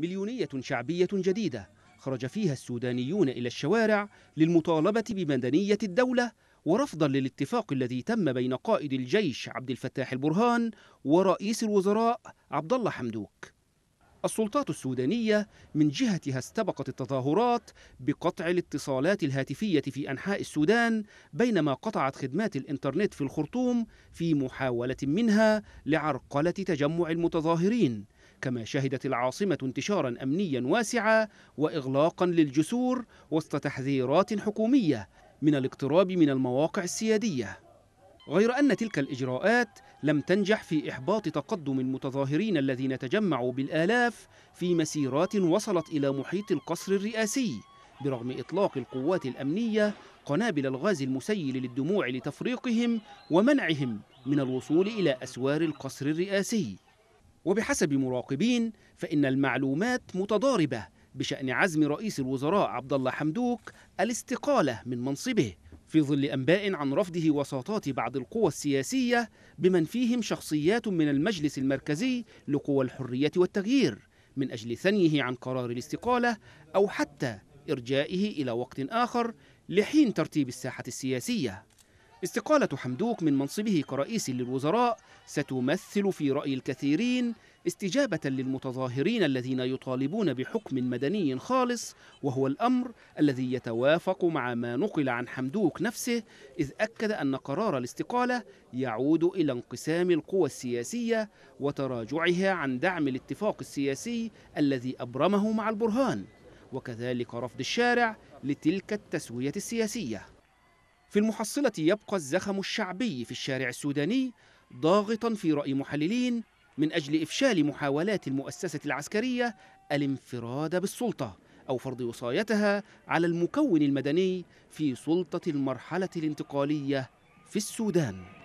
مليونية شعبية جديدة خرج فيها السودانيون إلى الشوارع للمطالبة بمدنية الدولة ورفضا للاتفاق الذي تم بين قائد الجيش عبد الفتاح البرهان ورئيس الوزراء عبد الله حمدوك السلطات السودانية من جهتها استبقت التظاهرات بقطع الاتصالات الهاتفية في أنحاء السودان بينما قطعت خدمات الإنترنت في الخرطوم في محاولة منها لعرقلة تجمع المتظاهرين كما شهدت العاصمة انتشارا أمنيا واسعا وإغلاقا للجسور وسط تحذيرات حكومية من الاقتراب من المواقع السيادية غير أن تلك الإجراءات لم تنجح في إحباط تقدم المتظاهرين الذين تجمعوا بالآلاف في مسيرات وصلت إلى محيط القصر الرئاسي برغم إطلاق القوات الأمنية قنابل الغاز المسيل للدموع لتفريقهم ومنعهم من الوصول إلى أسوار القصر الرئاسي وبحسب مراقبين فإن المعلومات متضاربة بشأن عزم رئيس الوزراء عبد الله حمدوك الاستقالة من منصبه في ظل أنباء عن رفضه وساطات بعض القوى السياسية بمن فيهم شخصيات من المجلس المركزي لقوى الحرية والتغيير من أجل ثنيه عن قرار الاستقالة أو حتى إرجائه إلى وقت آخر لحين ترتيب الساحة السياسية استقالة حمدوك من منصبه كرئيس للوزراء ستمثل في رأي الكثيرين استجابة للمتظاهرين الذين يطالبون بحكم مدني خالص وهو الأمر الذي يتوافق مع ما نقل عن حمدوك نفسه إذ أكد أن قرار الاستقالة يعود إلى انقسام القوى السياسية وتراجعها عن دعم الاتفاق السياسي الذي أبرمه مع البرهان وكذلك رفض الشارع لتلك التسوية السياسية في المحصلة يبقى الزخم الشعبي في الشارع السوداني ضاغطا في رأي محللين من أجل إفشال محاولات المؤسسة العسكرية الانفراد بالسلطة أو فرض وصايتها على المكون المدني في سلطة المرحلة الانتقالية في السودان